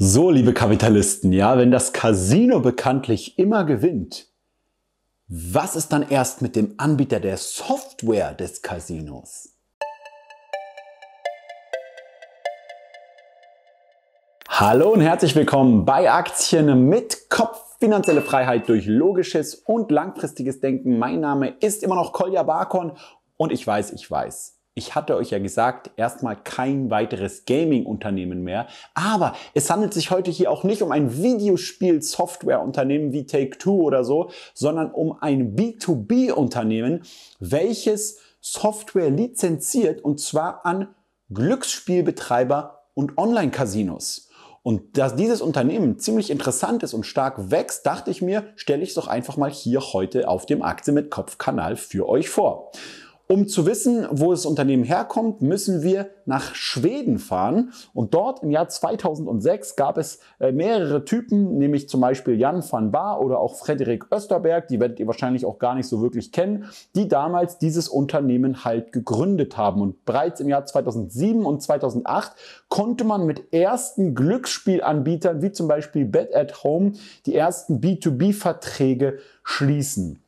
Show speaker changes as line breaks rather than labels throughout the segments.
So, liebe Kapitalisten, ja, wenn das Casino bekanntlich immer gewinnt, was ist dann erst mit dem Anbieter der Software des Casinos? Hallo und herzlich willkommen bei Aktien mit Kopf. Finanzielle Freiheit durch logisches und langfristiges Denken. Mein Name ist immer noch Kolja Barkon und ich weiß, ich weiß. Ich hatte euch ja gesagt, erstmal kein weiteres Gaming-Unternehmen mehr. Aber es handelt sich heute hier auch nicht um ein Videospiel-Software-Unternehmen wie Take-Two oder so, sondern um ein B2B-Unternehmen, welches Software lizenziert und zwar an Glücksspielbetreiber und Online-Casinos. Und dass dieses Unternehmen ziemlich interessant ist und stark wächst, dachte ich mir, stelle ich es doch einfach mal hier heute auf dem Aktie mit Kopf-Kanal für euch vor. Um zu wissen, wo das Unternehmen herkommt, müssen wir nach Schweden fahren. Und dort im Jahr 2006 gab es äh, mehrere Typen, nämlich zum Beispiel Jan van Baar oder auch Frederik Österberg, die werdet ihr wahrscheinlich auch gar nicht so wirklich kennen, die damals dieses Unternehmen halt gegründet haben. Und bereits im Jahr 2007 und 2008 konnte man mit ersten Glücksspielanbietern wie zum Beispiel Bet at Home die ersten B2B-Verträge schließen.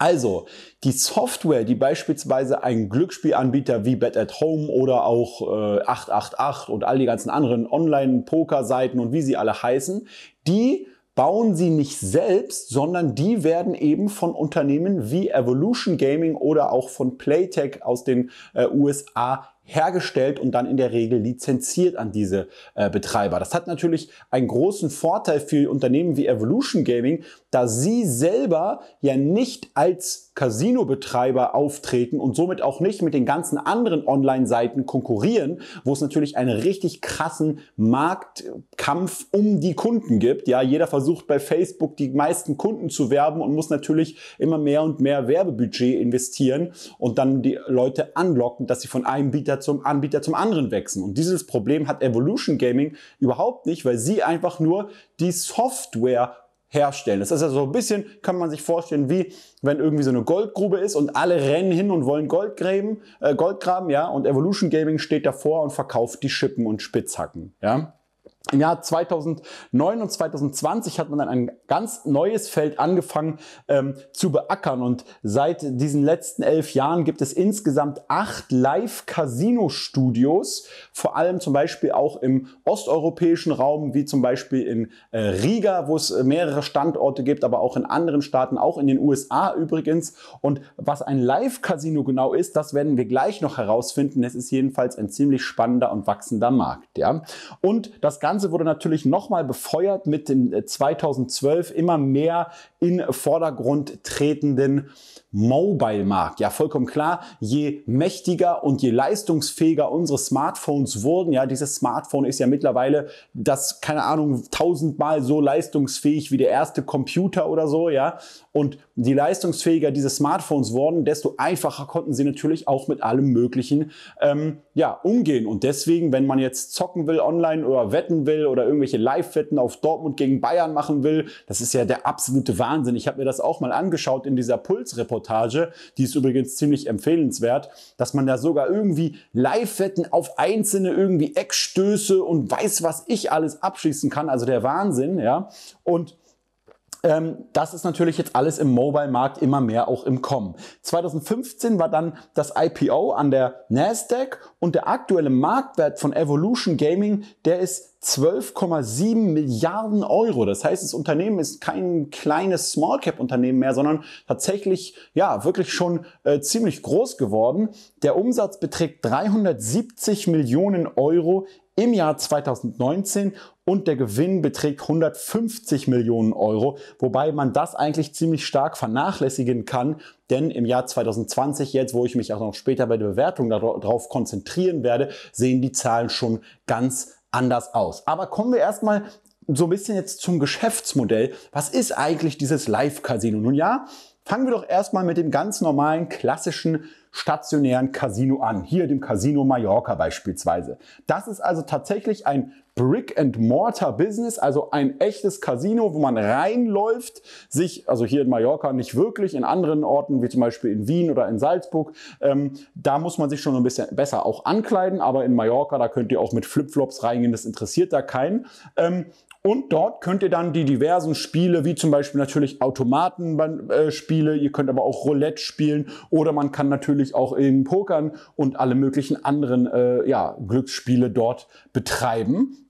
Also, die Software, die beispielsweise ein Glücksspielanbieter wie Bet at Home oder auch äh, 888 und all die ganzen anderen Online-Poker-Seiten und wie sie alle heißen, die bauen sie nicht selbst, sondern die werden eben von Unternehmen wie Evolution Gaming oder auch von Playtech aus den äh, USA hergestellt und dann in der Regel lizenziert an diese äh, Betreiber. Das hat natürlich einen großen Vorteil für Unternehmen wie Evolution Gaming, da sie selber ja nicht als Casino-Betreiber auftreten und somit auch nicht mit den ganzen anderen Online-Seiten konkurrieren, wo es natürlich einen richtig krassen Marktkampf um die Kunden gibt. Ja, jeder versucht bei Facebook die meisten Kunden zu werben und muss natürlich immer mehr und mehr Werbebudget investieren und dann die Leute anlocken, dass sie von einem Bieter zum Anbieter zum anderen wechseln. Und dieses Problem hat Evolution Gaming überhaupt nicht, weil sie einfach nur die Software herstellen. Das ist ja so ein bisschen, kann man sich vorstellen, wie wenn irgendwie so eine Goldgrube ist und alle rennen hin und wollen Gold, gräben, äh, Gold graben, ja, und Evolution Gaming steht davor und verkauft die Schippen und Spitzhacken, ja. Im Jahr 2009 und 2020 hat man dann ein ganz neues Feld angefangen ähm, zu beackern und seit diesen letzten elf Jahren gibt es insgesamt acht Live-Casino-Studios, vor allem zum Beispiel auch im osteuropäischen Raum, wie zum Beispiel in äh, Riga, wo es mehrere Standorte gibt, aber auch in anderen Staaten, auch in den USA übrigens. Und was ein Live-Casino genau ist, das werden wir gleich noch herausfinden. Es ist jedenfalls ein ziemlich spannender und wachsender Markt. Ja? Und das Ganze Ganze wurde natürlich nochmal befeuert mit den äh, 2012 immer mehr in Vordergrund tretenden Mobile-Markt. Ja, vollkommen klar, je mächtiger und je leistungsfähiger unsere Smartphones wurden, ja, dieses Smartphone ist ja mittlerweile das, keine Ahnung, tausendmal so leistungsfähig wie der erste Computer oder so, ja. Und je leistungsfähiger diese Smartphones wurden, desto einfacher konnten sie natürlich auch mit allem Möglichen ähm, ja, umgehen. Und deswegen, wenn man jetzt zocken will online oder wetten will oder irgendwelche Live-Wetten auf Dortmund gegen Bayern machen will, das ist ja der absolute Wahnsinn. Ich habe mir das auch mal angeschaut in dieser Puls-Reportage reportage die ist übrigens ziemlich empfehlenswert, dass man da sogar irgendwie Live-Wetten auf einzelne irgendwie Eckstöße und weiß was ich alles abschließen kann. Also der Wahnsinn, ja. Und ähm, das ist natürlich jetzt alles im Mobile-Markt immer mehr auch im Kommen. 2015 war dann das IPO an der Nasdaq und der aktuelle Marktwert von Evolution Gaming, der ist 12,7 Milliarden Euro. Das heißt, das Unternehmen ist kein kleines Small Cap Unternehmen mehr, sondern tatsächlich, ja, wirklich schon äh, ziemlich groß geworden. Der Umsatz beträgt 370 Millionen Euro im Jahr 2019 und der Gewinn beträgt 150 Millionen Euro, wobei man das eigentlich ziemlich stark vernachlässigen kann, denn im Jahr 2020 jetzt, wo ich mich auch noch später bei der Bewertung darauf konzentrieren werde, sehen die Zahlen schon ganz anders aus. Aber kommen wir erstmal so ein bisschen jetzt zum Geschäftsmodell. Was ist eigentlich dieses Live-Casino? Nun ja, fangen wir doch erstmal mit dem ganz normalen, klassischen stationären Casino an, hier dem Casino Mallorca beispielsweise. Das ist also tatsächlich ein Brick-and-Mortar-Business, also ein echtes Casino, wo man reinläuft, sich, also hier in Mallorca nicht wirklich, in anderen Orten wie zum Beispiel in Wien oder in Salzburg, ähm, da muss man sich schon ein bisschen besser auch ankleiden, aber in Mallorca, da könnt ihr auch mit Flipflops reingehen, das interessiert da keinen. Ähm, und dort könnt ihr dann die diversen Spiele, wie zum Beispiel natürlich Automaten-Spiele, äh, ihr könnt aber auch Roulette spielen oder man kann natürlich auch eben Pokern und alle möglichen anderen äh, ja, Glücksspiele dort betreiben.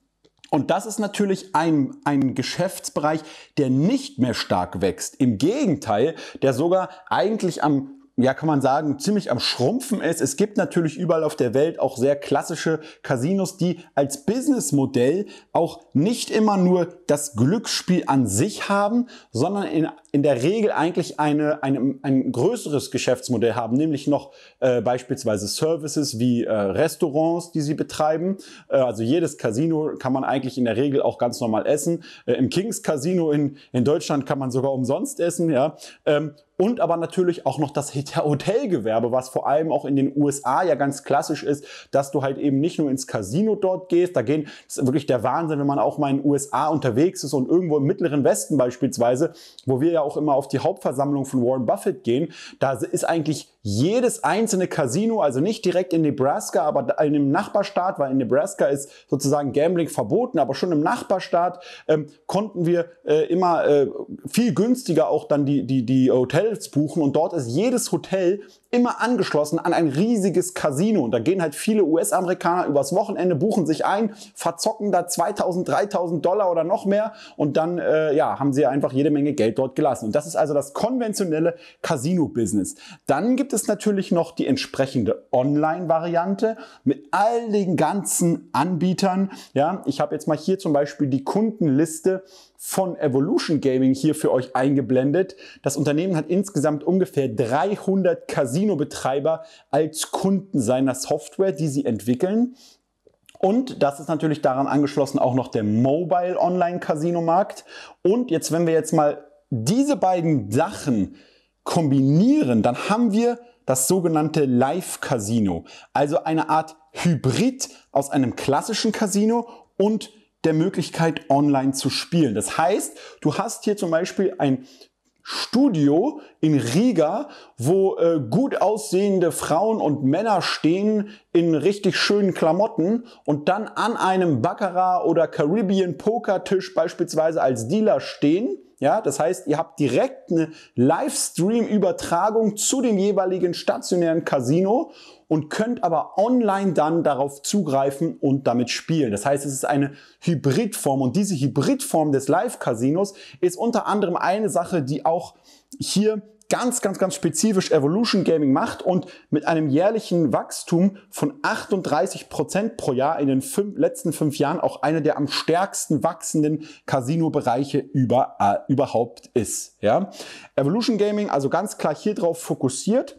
Und das ist natürlich ein, ein Geschäftsbereich, der nicht mehr stark wächst. Im Gegenteil, der sogar eigentlich am ja, kann man sagen, ziemlich am Schrumpfen ist. Es gibt natürlich überall auf der Welt auch sehr klassische Casinos, die als Businessmodell auch nicht immer nur das Glücksspiel an sich haben, sondern in in der Regel eigentlich eine, eine, ein größeres Geschäftsmodell haben, nämlich noch äh, beispielsweise Services wie äh, Restaurants, die sie betreiben. Äh, also jedes Casino kann man eigentlich in der Regel auch ganz normal essen. Äh, Im Kings Casino in, in Deutschland kann man sogar umsonst essen. Ja? Ähm, und aber natürlich auch noch das Hotelgewerbe, was vor allem auch in den USA ja ganz klassisch ist, dass du halt eben nicht nur ins Casino dort gehst, da gehen, das ist wirklich der Wahnsinn, wenn man auch mal in den USA unterwegs ist und irgendwo im Mittleren Westen beispielsweise, wo wir ja auch immer auf die Hauptversammlung von Warren Buffett gehen, da ist eigentlich jedes einzelne Casino, also nicht direkt in Nebraska, aber in einem Nachbarstaat, weil in Nebraska ist sozusagen Gambling verboten, aber schon im Nachbarstaat ähm, konnten wir äh, immer äh, viel günstiger auch dann die, die, die Hotels buchen und dort ist jedes Hotel immer angeschlossen an ein riesiges Casino. Und da gehen halt viele US-Amerikaner übers Wochenende, buchen sich ein, verzocken da 2000, 3000 Dollar oder noch mehr und dann äh, ja, haben sie einfach jede Menge Geld dort gelassen lassen. Und das ist also das konventionelle Casino-Business. Dann gibt es natürlich noch die entsprechende Online-Variante mit all den ganzen Anbietern. Ja, ich habe jetzt mal hier zum Beispiel die Kundenliste von Evolution Gaming hier für euch eingeblendet. Das Unternehmen hat insgesamt ungefähr 300 Casino-Betreiber als Kunden seiner Software, die sie entwickeln. Und das ist natürlich daran angeschlossen auch noch der Mobile Online Casino Markt. Und jetzt, wenn wir jetzt mal diese beiden Sachen kombinieren, dann haben wir das sogenannte Live-Casino. Also eine Art Hybrid aus einem klassischen Casino und der Möglichkeit, online zu spielen. Das heißt, du hast hier zum Beispiel ein Studio in Riga, wo äh, gut aussehende Frauen und Männer stehen in richtig schönen Klamotten und dann an einem Baccarat oder Caribbean Pokertisch beispielsweise als Dealer stehen ja, das heißt, ihr habt direkt eine Livestream-Übertragung zu dem jeweiligen stationären Casino und könnt aber online dann darauf zugreifen und damit spielen. Das heißt, es ist eine Hybridform und diese Hybridform des Live-Casinos ist unter anderem eine Sache, die auch hier ganz, ganz, ganz spezifisch Evolution Gaming macht und mit einem jährlichen Wachstum von 38 Prozent pro Jahr in den fünf, letzten fünf Jahren auch einer der am stärksten wachsenden Casino-Bereiche über, äh, überhaupt ist. Ja? Evolution Gaming, also ganz klar hier drauf fokussiert.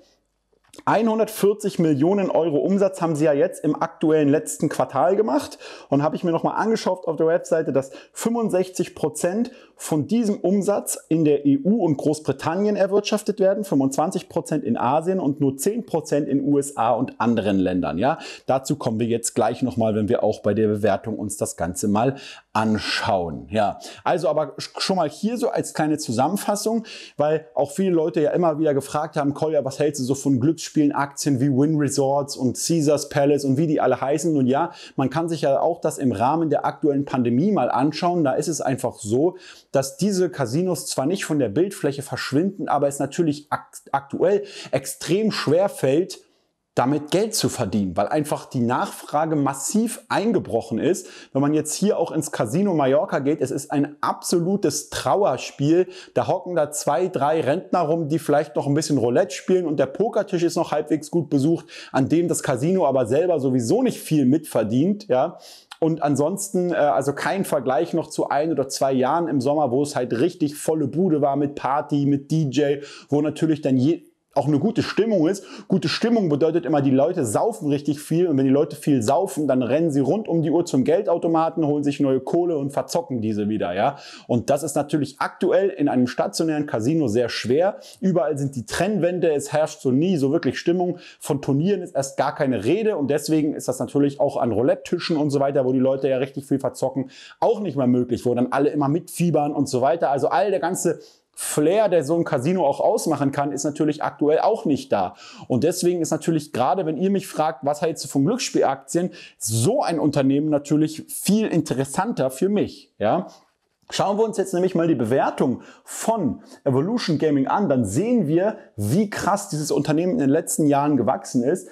140 Millionen Euro Umsatz haben sie ja jetzt im aktuellen letzten Quartal gemacht und habe ich mir nochmal angeschaut auf der Webseite, dass 65 Prozent von diesem Umsatz in der EU und Großbritannien erwirtschaftet werden, 25 Prozent in Asien und nur 10 Prozent in USA und anderen Ländern. Ja, dazu kommen wir jetzt gleich nochmal, wenn wir auch bei der Bewertung uns das Ganze mal anschauen. Ja, also aber schon mal hier so als kleine Zusammenfassung, weil auch viele Leute ja immer wieder gefragt haben, Kolja, was hältst du so von Glücksspielen, Aktien wie Win Resorts und Caesars Palace und wie die alle heißen? Nun ja, man kann sich ja auch das im Rahmen der aktuellen Pandemie mal anschauen. Da ist es einfach so, dass diese Casinos zwar nicht von der Bildfläche verschwinden, aber es natürlich aktuell extrem schwer fällt, damit Geld zu verdienen, weil einfach die Nachfrage massiv eingebrochen ist. Wenn man jetzt hier auch ins Casino Mallorca geht, es ist ein absolutes Trauerspiel. Da hocken da zwei, drei Rentner rum, die vielleicht noch ein bisschen Roulette spielen und der Pokertisch ist noch halbwegs gut besucht, an dem das Casino aber selber sowieso nicht viel mitverdient, ja. Und ansonsten, äh, also kein Vergleich noch zu ein oder zwei Jahren im Sommer, wo es halt richtig volle Bude war mit Party, mit DJ, wo natürlich dann je, auch eine gute Stimmung ist. Gute Stimmung bedeutet immer, die Leute saufen richtig viel und wenn die Leute viel saufen, dann rennen sie rund um die Uhr zum Geldautomaten, holen sich neue Kohle und verzocken diese wieder, ja. Und das ist natürlich aktuell in einem stationären Casino sehr schwer. Überall sind die Trennwände, es herrscht so nie so wirklich Stimmung. Von Turnieren ist erst gar keine Rede und deswegen ist das natürlich auch an Roulette-Tischen und so weiter, wo die Leute ja richtig viel verzocken, auch nicht mehr möglich, wo dann alle immer mitfiebern und so weiter. Also all der ganze Flair, der so ein Casino auch ausmachen kann, ist natürlich aktuell auch nicht da. Und deswegen ist natürlich gerade, wenn ihr mich fragt, was hältst du von Glücksspielaktien, so ein Unternehmen natürlich viel interessanter für mich, ja. Schauen wir uns jetzt nämlich mal die Bewertung von Evolution Gaming an, dann sehen wir, wie krass dieses Unternehmen in den letzten Jahren gewachsen ist.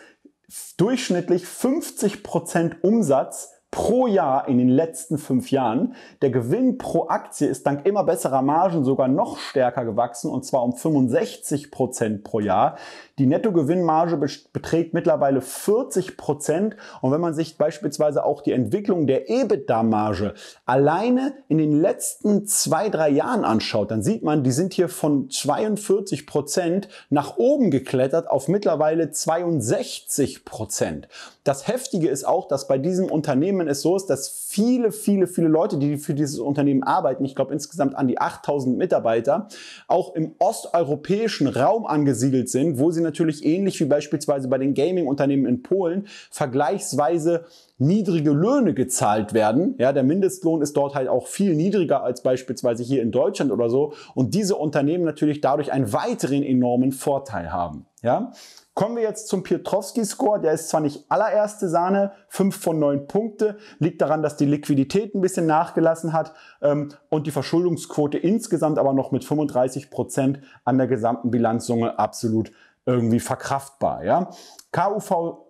Durchschnittlich 50% Prozent Umsatz pro Jahr in den letzten fünf Jahren. Der Gewinn pro Aktie ist dank immer besserer Margen sogar noch stärker gewachsen und zwar um 65 Prozent pro Jahr. Die Nettogewinnmarge beträgt mittlerweile 40 Prozent und wenn man sich beispielsweise auch die Entwicklung der EBITDA-Marge alleine in den letzten zwei, drei Jahren anschaut, dann sieht man, die sind hier von 42 Prozent nach oben geklettert auf mittlerweile 62 Prozent. Das Heftige ist auch, dass bei diesem Unternehmen es so ist, dass viele, viele, viele Leute, die für dieses Unternehmen arbeiten, ich glaube insgesamt an die 8000 Mitarbeiter, auch im osteuropäischen Raum angesiedelt sind, wo sie natürlich ähnlich wie beispielsweise bei den Gaming-Unternehmen in Polen vergleichsweise niedrige Löhne gezahlt werden. Ja, der Mindestlohn ist dort halt auch viel niedriger als beispielsweise hier in Deutschland oder so. Und diese Unternehmen natürlich dadurch einen weiteren enormen Vorteil haben. Ja, Kommen wir jetzt zum Piotrowski-Score. Der ist zwar nicht allererste Sahne, 5 von 9 Punkte, liegt daran, dass die Liquidität ein bisschen nachgelassen hat ähm, und die Verschuldungsquote insgesamt aber noch mit 35 Prozent an der gesamten Bilanzsumme absolut irgendwie verkraftbar. Ja? KUV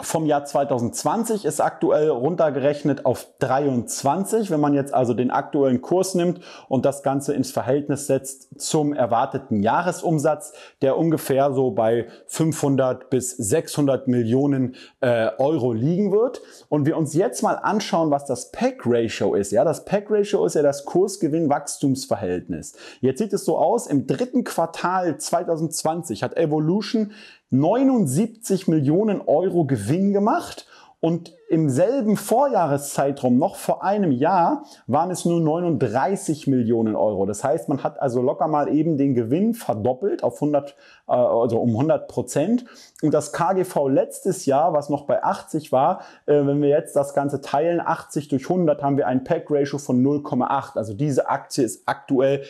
vom Jahr 2020 ist aktuell runtergerechnet auf 23. Wenn man jetzt also den aktuellen Kurs nimmt und das Ganze ins Verhältnis setzt zum erwarteten Jahresumsatz, der ungefähr so bei 500 bis 600 Millionen äh, Euro liegen wird. Und wir uns jetzt mal anschauen, was das Pack ratio ist. Ja, das Pack ratio ist ja das Kursgewinn-Wachstumsverhältnis. Jetzt sieht es so aus, im dritten Quartal 2020 hat Evolution 79 Millionen Euro Gewinn gemacht und im selben Vorjahreszeitraum, noch vor einem Jahr, waren es nur 39 Millionen Euro. Das heißt, man hat also locker mal eben den Gewinn verdoppelt auf 100, äh, also um 100 Prozent. Und das KGV letztes Jahr, was noch bei 80 war, äh, wenn wir jetzt das Ganze teilen, 80 durch 100, haben wir ein pack ratio von 0,8. Also diese Aktie ist aktuell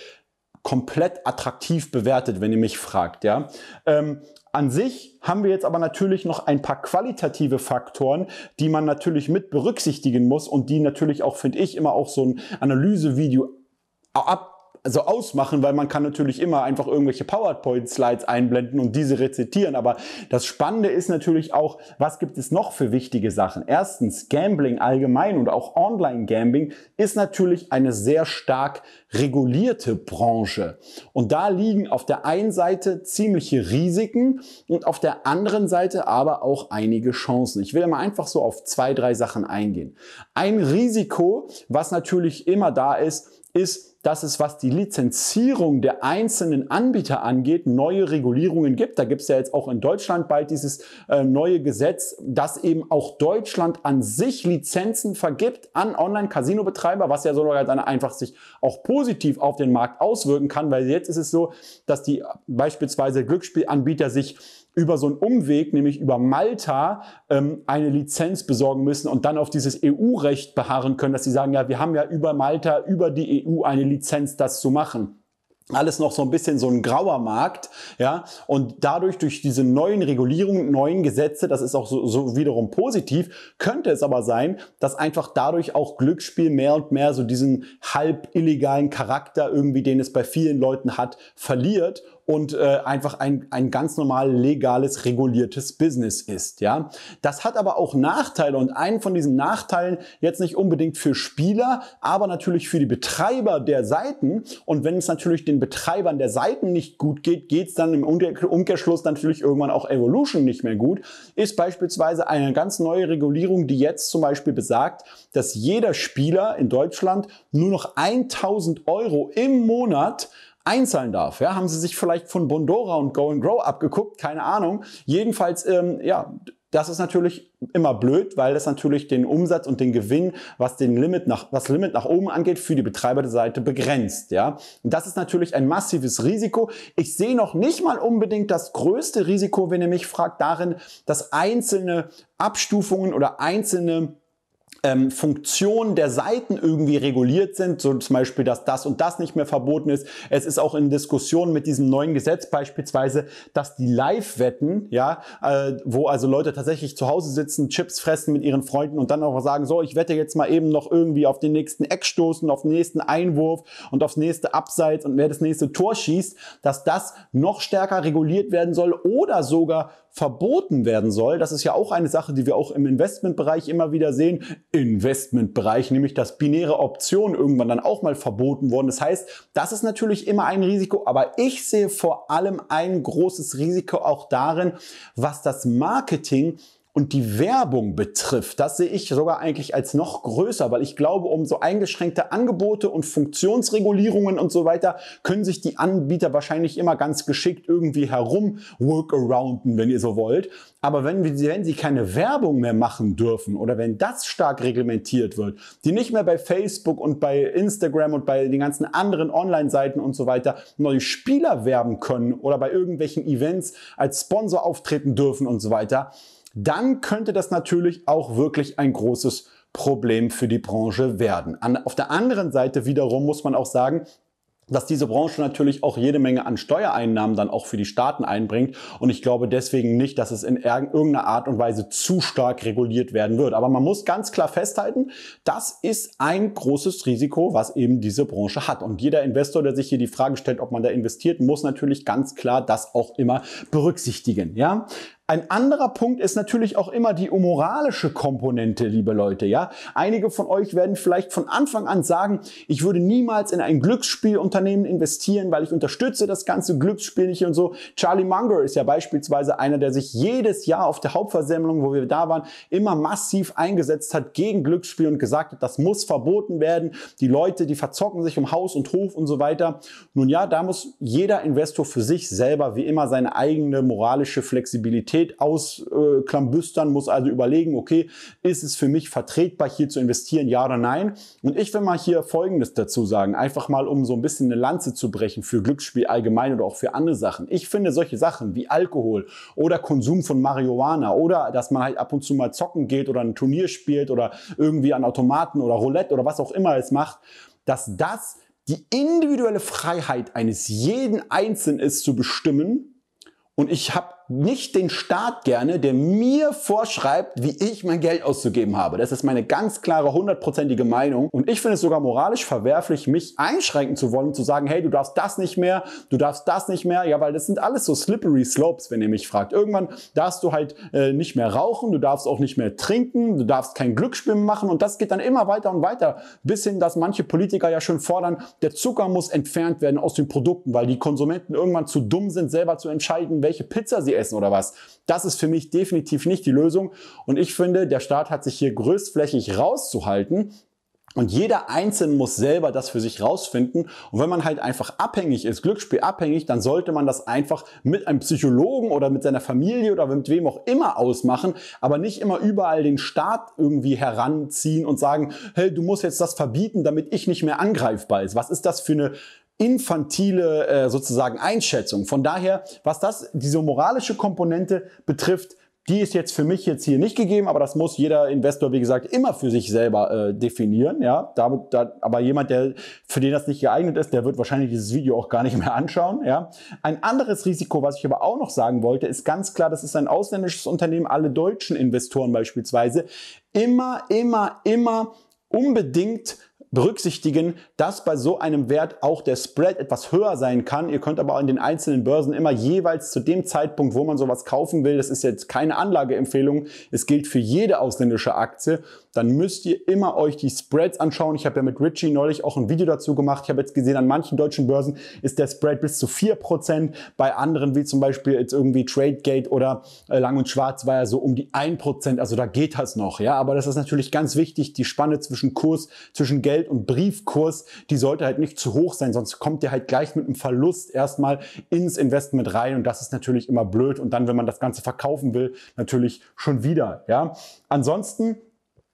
komplett attraktiv bewertet, wenn ihr mich fragt. Ja? Ähm, an sich haben wir jetzt aber natürlich noch ein paar qualitative Faktoren, die man natürlich mit berücksichtigen muss und die natürlich auch, finde ich, immer auch so ein Analysevideo ab also ausmachen, weil man kann natürlich immer einfach irgendwelche PowerPoint-Slides einblenden und diese rezitieren. Aber das Spannende ist natürlich auch, was gibt es noch für wichtige Sachen? Erstens, Gambling allgemein und auch Online-Gambling ist natürlich eine sehr stark regulierte Branche. Und da liegen auf der einen Seite ziemliche Risiken und auf der anderen Seite aber auch einige Chancen. Ich will mal einfach so auf zwei, drei Sachen eingehen. Ein Risiko, was natürlich immer da ist, ist, dass es, was die Lizenzierung der einzelnen Anbieter angeht, neue Regulierungen gibt. Da gibt es ja jetzt auch in Deutschland bald dieses äh, neue Gesetz, dass eben auch Deutschland an sich Lizenzen vergibt an Online-Casino-Betreiber, was ja sogar halt dann einfach sich auch positiv auf den Markt auswirken kann, weil jetzt ist es so, dass die äh, beispielsweise Glücksspielanbieter sich über so einen Umweg, nämlich über Malta, ähm, eine Lizenz besorgen müssen und dann auf dieses EU-Recht beharren können, dass sie sagen, ja, wir haben ja über Malta, über die EU eine Lizenz, das zu machen alles noch so ein bisschen so ein grauer Markt, ja, und dadurch durch diese neuen Regulierungen, neuen Gesetze, das ist auch so, so wiederum positiv, könnte es aber sein, dass einfach dadurch auch Glücksspiel mehr und mehr so diesen halb illegalen Charakter irgendwie, den es bei vielen Leuten hat, verliert und äh, einfach ein, ein ganz normal legales, reguliertes Business ist. Ja? Das hat aber auch Nachteile und einen von diesen Nachteilen jetzt nicht unbedingt für Spieler, aber natürlich für die Betreiber der Seiten. Und wenn es natürlich den Betreibern der Seiten nicht gut geht, geht es dann im Umkehrschluss natürlich irgendwann auch Evolution nicht mehr gut. Ist beispielsweise eine ganz neue Regulierung, die jetzt zum Beispiel besagt, dass jeder Spieler in Deutschland nur noch 1000 Euro im Monat einzahlen darf. Ja, haben sie sich vielleicht von Bondora und Go and Grow abgeguckt? Keine Ahnung. Jedenfalls, ähm, ja, das ist natürlich immer blöd, weil das natürlich den Umsatz und den Gewinn, was den Limit nach, was Limit nach oben angeht, für die Betreiber der Seite begrenzt, ja. Und das ist natürlich ein massives Risiko. Ich sehe noch nicht mal unbedingt das größte Risiko, wenn ihr mich fragt, darin, dass einzelne Abstufungen oder einzelne ähm, Funktionen der Seiten irgendwie reguliert sind, so zum Beispiel, dass das und das nicht mehr verboten ist. Es ist auch in Diskussionen mit diesem neuen Gesetz beispielsweise, dass die Live-Wetten, ja, äh, wo also Leute tatsächlich zu Hause sitzen, Chips fressen mit ihren Freunden und dann auch sagen, so, ich wette jetzt mal eben noch irgendwie auf den nächsten Eckstoßen, auf den nächsten Einwurf und aufs nächste Abseits und wer das nächste Tor schießt, dass das noch stärker reguliert werden soll oder sogar verboten werden soll. Das ist ja auch eine Sache, die wir auch im Investmentbereich immer wieder sehen. Investmentbereich, nämlich dass binäre Optionen irgendwann dann auch mal verboten wurden. Das heißt, das ist natürlich immer ein Risiko, aber ich sehe vor allem ein großes Risiko auch darin, was das Marketing und die Werbung betrifft, das sehe ich sogar eigentlich als noch größer, weil ich glaube, um so eingeschränkte Angebote und Funktionsregulierungen und so weiter können sich die Anbieter wahrscheinlich immer ganz geschickt irgendwie herum workarounden, wenn ihr so wollt. Aber wenn, wenn sie keine Werbung mehr machen dürfen oder wenn das stark reglementiert wird, die nicht mehr bei Facebook und bei Instagram und bei den ganzen anderen Online-Seiten und so weiter neue Spieler werben können oder bei irgendwelchen Events als Sponsor auftreten dürfen und so weiter, dann könnte das natürlich auch wirklich ein großes Problem für die Branche werden. An, auf der anderen Seite wiederum muss man auch sagen, dass diese Branche natürlich auch jede Menge an Steuereinnahmen dann auch für die Staaten einbringt. Und ich glaube deswegen nicht, dass es in irgendeiner Art und Weise zu stark reguliert werden wird. Aber man muss ganz klar festhalten, das ist ein großes Risiko, was eben diese Branche hat. Und jeder Investor, der sich hier die Frage stellt, ob man da investiert, muss natürlich ganz klar das auch immer berücksichtigen. Ja? Ein anderer Punkt ist natürlich auch immer die moralische Komponente, liebe Leute, ja. Einige von euch werden vielleicht von Anfang an sagen, ich würde niemals in ein Glücksspielunternehmen investieren, weil ich unterstütze das ganze Glücksspiel nicht und so. Charlie Munger ist ja beispielsweise einer, der sich jedes Jahr auf der Hauptversammlung, wo wir da waren, immer massiv eingesetzt hat gegen Glücksspiel und gesagt hat, das muss verboten werden. Die Leute, die verzocken sich um Haus und Hof und so weiter. Nun ja, da muss jeder Investor für sich selber wie immer seine eigene moralische Flexibilität Liquidität ausklambüstern, äh, muss also überlegen, okay, ist es für mich vertretbar, hier zu investieren, ja oder nein? Und ich will mal hier Folgendes dazu sagen, einfach mal, um so ein bisschen eine Lanze zu brechen für Glücksspiel allgemein oder auch für andere Sachen. Ich finde solche Sachen wie Alkohol oder Konsum von Marihuana oder dass man halt ab und zu mal zocken geht oder ein Turnier spielt oder irgendwie an Automaten oder Roulette oder was auch immer es macht, dass das die individuelle Freiheit eines jeden Einzelnen ist zu bestimmen. Und ich habe nicht den Staat gerne, der mir vorschreibt, wie ich mein Geld auszugeben habe. Das ist meine ganz klare, hundertprozentige Meinung. Und ich finde es sogar moralisch verwerflich, mich einschränken zu wollen und zu sagen, hey, du darfst das nicht mehr, du darfst das nicht mehr. Ja, weil das sind alles so slippery slopes, wenn ihr mich fragt. Irgendwann darfst du halt äh, nicht mehr rauchen, du darfst auch nicht mehr trinken, du darfst kein Glücksspiel machen. Und das geht dann immer weiter und weiter, bis hin, dass manche Politiker ja schon fordern, der Zucker muss entfernt werden aus den Produkten, weil die Konsumenten irgendwann zu dumm sind, selber zu entscheiden, welche Pizza sie essen oder was. Das ist für mich definitiv nicht die Lösung. Und ich finde, der Staat hat sich hier größtflächig rauszuhalten. Und jeder Einzelne muss selber das für sich rausfinden. Und wenn man halt einfach abhängig ist, glücksspielabhängig, dann sollte man das einfach mit einem Psychologen oder mit seiner Familie oder mit wem auch immer ausmachen, aber nicht immer überall den Staat irgendwie heranziehen und sagen, hey, du musst jetzt das verbieten, damit ich nicht mehr angreifbar ist. Was ist das für eine infantile äh, sozusagen Einschätzung. Von daher, was das, diese moralische Komponente betrifft, die ist jetzt für mich jetzt hier nicht gegeben, aber das muss jeder Investor, wie gesagt, immer für sich selber äh, definieren. Ja, damit, da, aber jemand, der für den das nicht geeignet ist, der wird wahrscheinlich dieses Video auch gar nicht mehr anschauen. Ja, ein anderes Risiko, was ich aber auch noch sagen wollte, ist ganz klar, das ist ein ausländisches Unternehmen. Alle deutschen Investoren beispielsweise immer, immer, immer unbedingt berücksichtigen, dass bei so einem Wert auch der Spread etwas höher sein kann. Ihr könnt aber in den einzelnen Börsen immer jeweils zu dem Zeitpunkt, wo man sowas kaufen will, das ist jetzt keine Anlageempfehlung, es gilt für jede ausländische Aktie, dann müsst ihr immer euch die Spreads anschauen. Ich habe ja mit Richie neulich auch ein Video dazu gemacht. Ich habe jetzt gesehen, an manchen deutschen Börsen ist der Spread bis zu 4%, bei anderen wie zum Beispiel jetzt irgendwie Tradegate oder äh, Lang und Schwarz war ja so um die 1%, also da geht das noch. Ja, aber das ist natürlich ganz wichtig, die Spanne zwischen Kurs, zwischen Geld Geld- und Briefkurs, die sollte halt nicht zu hoch sein, sonst kommt ihr halt gleich mit einem Verlust erstmal ins Investment rein und das ist natürlich immer blöd und dann, wenn man das Ganze verkaufen will, natürlich schon wieder. Ja? Ansonsten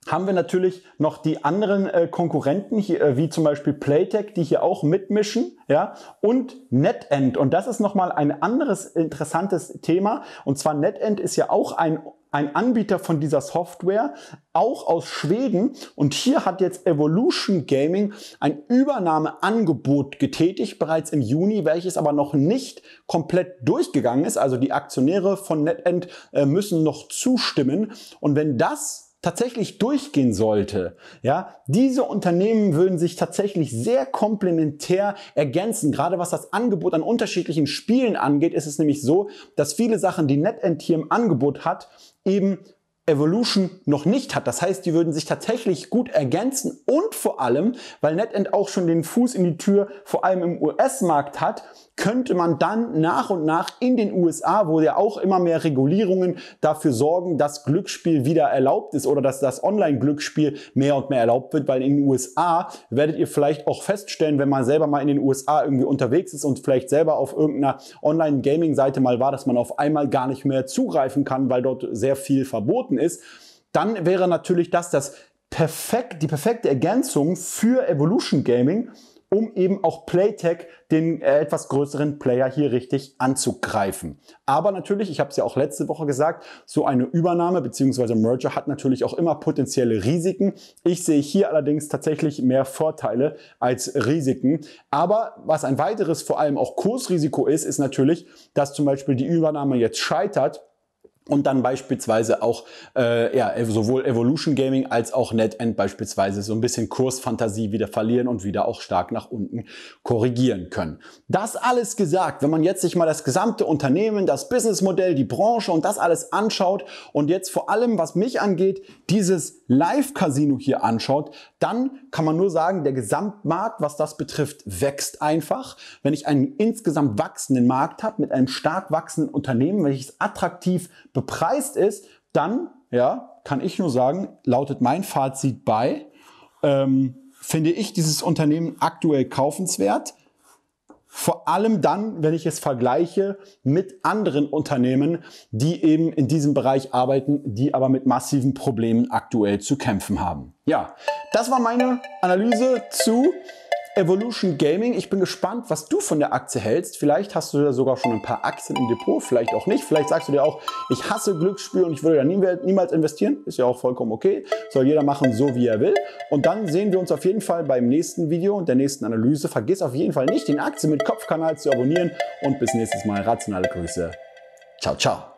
haben wir natürlich noch die anderen äh, Konkurrenten, hier, äh, wie zum Beispiel Playtech, die hier auch mitmischen, ja, und NetEnd. Und das ist nochmal ein anderes interessantes Thema. Und zwar NetEnd ist ja auch ein ein Anbieter von dieser Software, auch aus Schweden. Und hier hat jetzt Evolution Gaming ein Übernahmeangebot getätigt, bereits im Juni, welches aber noch nicht komplett durchgegangen ist. Also die Aktionäre von NetEnt äh, müssen noch zustimmen. Und wenn das tatsächlich durchgehen sollte, ja, diese Unternehmen würden sich tatsächlich sehr komplementär ergänzen. Gerade was das Angebot an unterschiedlichen Spielen angeht, ist es nämlich so, dass viele Sachen, die NetEnt hier im Angebot hat, eben Evolution noch nicht hat. Das heißt, die würden sich tatsächlich gut ergänzen und vor allem, weil NetEnt auch schon den Fuß in die Tür vor allem im US-Markt hat, könnte man dann nach und nach in den USA, wo ja auch immer mehr Regulierungen dafür sorgen, dass Glücksspiel wieder erlaubt ist oder dass das Online-Glücksspiel mehr und mehr erlaubt wird, weil in den USA werdet ihr vielleicht auch feststellen, wenn man selber mal in den USA irgendwie unterwegs ist und vielleicht selber auf irgendeiner Online-Gaming-Seite mal war, dass man auf einmal gar nicht mehr zugreifen kann, weil dort sehr viel verboten Minuten ist, dann wäre natürlich das, das perfekt, die perfekte Ergänzung für Evolution Gaming, um eben auch Playtech, den äh, etwas größeren Player hier richtig anzugreifen. Aber natürlich, ich habe es ja auch letzte Woche gesagt, so eine Übernahme bzw. Merger hat natürlich auch immer potenzielle Risiken. Ich sehe hier allerdings tatsächlich mehr Vorteile als Risiken. Aber was ein weiteres, vor allem auch Kursrisiko ist, ist natürlich, dass zum Beispiel die Übernahme jetzt scheitert und dann beispielsweise auch äh, ja, sowohl Evolution Gaming als auch NetEnd beispielsweise so ein bisschen Kursfantasie wieder verlieren und wieder auch stark nach unten korrigieren können. Das alles gesagt, wenn man jetzt sich mal das gesamte Unternehmen, das Businessmodell, die Branche und das alles anschaut und jetzt vor allem, was mich angeht, dieses Live-Casino hier anschaut, dann kann man nur sagen, der Gesamtmarkt, was das betrifft, wächst einfach. Wenn ich einen insgesamt wachsenden Markt habe mit einem stark wachsenden Unternehmen, welches attraktiv bepreist ist, dann ja, kann ich nur sagen, lautet mein Fazit bei, ähm, finde ich dieses Unternehmen aktuell kaufenswert. Vor allem dann, wenn ich es vergleiche mit anderen Unternehmen, die eben in diesem Bereich arbeiten, die aber mit massiven Problemen aktuell zu kämpfen haben. Ja, das war meine Analyse zu Evolution Gaming. Ich bin gespannt, was du von der Aktie hältst. Vielleicht hast du da sogar schon ein paar Aktien im Depot, vielleicht auch nicht. Vielleicht sagst du dir auch, ich hasse Glücksspiel und ich würde da nie, niemals investieren. Ist ja auch vollkommen okay. Soll jeder machen, so wie er will. Und dann sehen wir uns auf jeden Fall beim nächsten Video und der nächsten Analyse. Vergiss auf jeden Fall nicht, den Aktien mit Kopfkanal zu abonnieren und bis nächstes Mal rationale Grüße. Ciao, ciao.